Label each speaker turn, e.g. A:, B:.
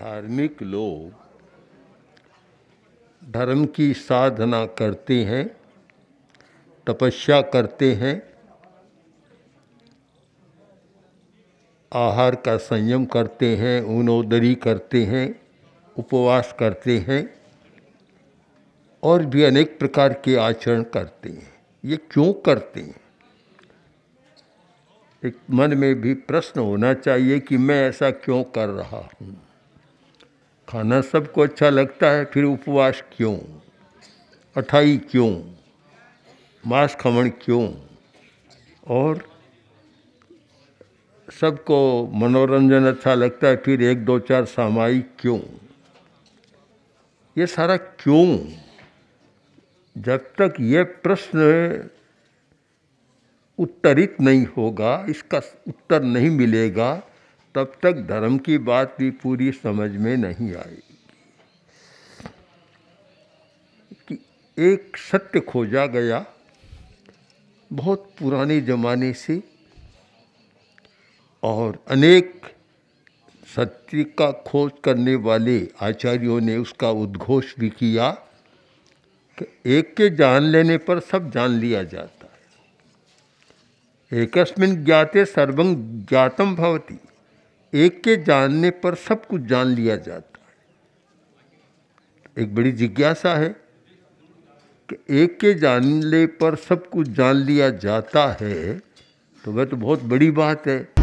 A: धार्मिक लोग धर्म की साधना करते हैं तपस्या करते हैं आहार का संयम करते हैं ऊनोदरी करते हैं उपवास करते हैं और भी अनेक प्रकार के आचरण करते हैं ये क्यों करते हैं एक मन में भी प्रश्न होना चाहिए कि मैं ऐसा क्यों कर रहा हूँ खाना सबको अच्छा लगता है फिर उपवास क्यों अठाई क्यों मांस खमण क्यों और सबको मनोरंजन अच्छा लगता है फिर एक दो चार सामायिक क्यों ये सारा क्यों जब तक ये प्रश्न उत्तरित नहीं होगा इसका उत्तर नहीं मिलेगा तब तक धर्म की बात भी पूरी समझ में नहीं आएगी कि एक सत्य खोजा गया बहुत पुराने ज़माने से और अनेक सत्य का खोज करने वाले आचार्यों ने उसका उद्घोष भी किया कि एक के जान लेने पर सब जान लिया जाता है एकस्मिन ज्ञाते सर्वं ज्ञातम भवती एक के जानने पर सब कुछ जान लिया जाता है एक बड़ी जिज्ञासा है कि एक के जानने पर सब कुछ जान लिया जाता है तो वह तो बहुत बड़ी बात है